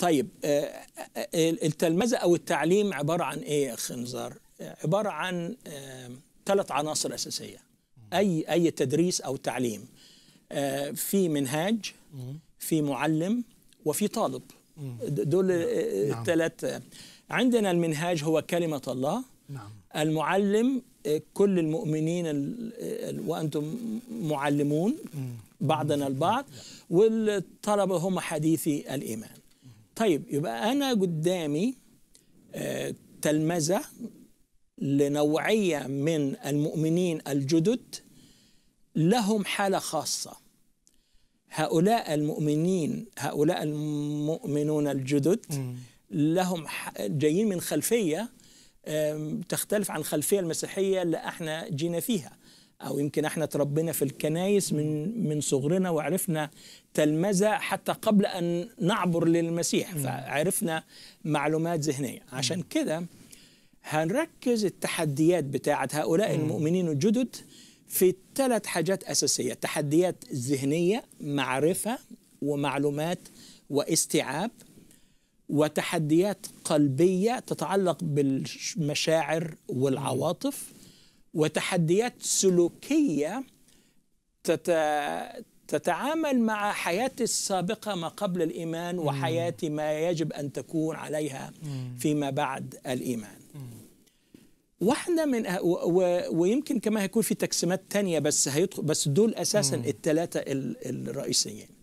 طيب آه، آه، آه، التلمذة أو التعليم عبارة عن إيه يا أخ نزار؟ عبارة عن ثلاث عناصر أساسية أي أي تدريس أو تعليم في منهاج في معلم وفي طالب دول الثلاث نعم. عندنا المنهاج هو كلمة الله نعم. المعلم كل المؤمنين وأنتم معلمون بعضنا البعض والطلبة هم حديثي الإيمان طيب يبقى أنا قدامي آه، تلمذة لنوعية من المؤمنين الجدد لهم حالة خاصة هؤلاء المؤمنين هؤلاء المؤمنون الجدد لهم جايين من خلفية تختلف عن الخلفية المسيحية اللي احنا جينا فيها او يمكن احنا تربينا في الكنايس من من صغرنا وعرفنا تلمذه حتى قبل ان نعبر للمسيح فعرفنا معلومات ذهنيه عشان كده هنركز التحديات بتاعه هؤلاء المؤمنين الجدد في ثلاث حاجات اساسيه تحديات ذهنيه معرفه ومعلومات واستيعاب وتحديات قلبيه تتعلق بالمشاعر والعواطف وتحديات سلوكيه تتعامل مع حياتي السابقة ما قبل الإيمان وحياتي ما يجب أن تكون عليها فيما بعد الإيمان واحدة من ويمكن كما هيكون في تقسيمات تانية بس هيدخل بس دول أساسا الثلاثة الرئيسيين